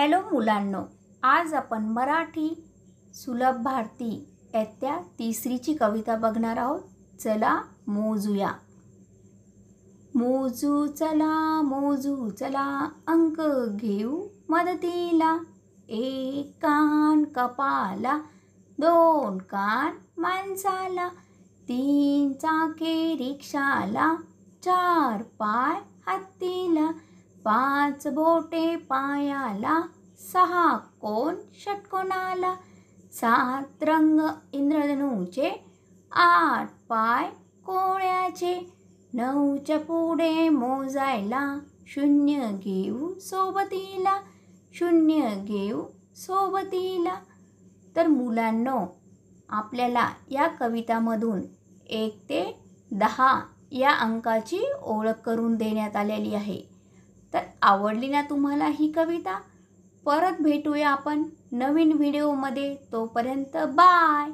hello मुलांनो आज आपण मराठी सुलभ भारती येत्या तिसरीची कविता बघणार आहोत चला मोजूया मोजू चला मोजू चला अंक घेऊ मदतीला एक कान कपाला दोन कान माणसाला तीन चाके रिक्षाला चार पाय हत्तीला पाच बोटे पायाला सहा कोण षटकोणाला सात रंग इंद्रधनूचे आठ पाय कोळ्याचे नऊच्या पुढे मोजायला शून्य घेऊ सोबतीला शून्य घेऊ सोबतीला तर मुलांनो आपल्याला या कवितामधून एक ते दहा या अंकाची ओळख करून देण्यात आलेली आहे आवडली ना तुम्हाला ही कविता परत भेटूया आपण नवीन व्हिडिओमध्ये तोपर्यंत बाय